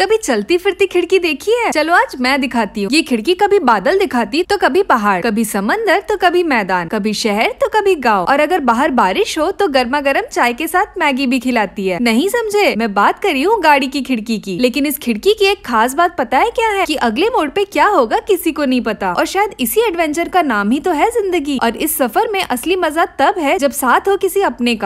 कभी चलती फिरती खिड़की देखी है चलो आज मैं दिखाती हूँ ये खिड़की कभी बादल दिखाती तो कभी पहाड़ कभी समंदर तो कभी मैदान कभी शहर तो कभी गांव और अगर बाहर बारिश हो तो गर्मा गर्म चाय के साथ मैगी भी खिलाती है नहीं समझे मैं बात कर रही हूँ गाड़ी की खिड़की की लेकिन इस खिड़की की एक खास बात पता है क्या है की अगले मोड़ पे क्या होगा किसी को नहीं पता और शायद इसी एडवेंचर का नाम ही तो है जिंदगी और इस सफर में असली मजा तब है जब साथ हो किसी अपने का